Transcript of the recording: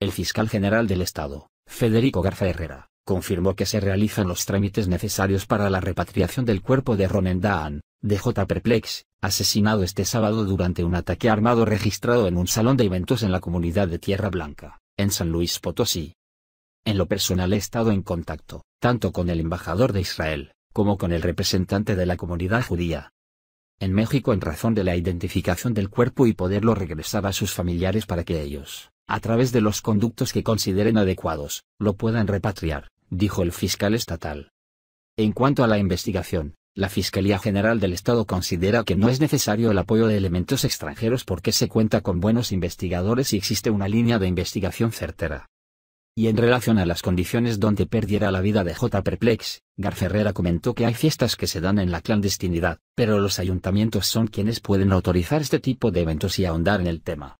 El fiscal general del Estado, Federico Garza Herrera, confirmó que se realizan los trámites necesarios para la repatriación del cuerpo de de J. Perplex, asesinado este sábado durante un ataque armado registrado en un salón de eventos en la comunidad de Tierra Blanca, en San Luis Potosí. En lo personal he estado en contacto, tanto con el embajador de Israel, como con el representante de la comunidad judía. En México en razón de la identificación del cuerpo y poderlo regresar a sus familiares para que ellos a través de los conductos que consideren adecuados, lo puedan repatriar, dijo el fiscal estatal. En cuanto a la investigación, la Fiscalía General del Estado considera que no es necesario el apoyo de elementos extranjeros porque se cuenta con buenos investigadores y existe una línea de investigación certera. Y en relación a las condiciones donde perdiera la vida de J. Perplex, Garferrera comentó que hay fiestas que se dan en la clandestinidad, pero los ayuntamientos son quienes pueden autorizar este tipo de eventos y ahondar en el tema.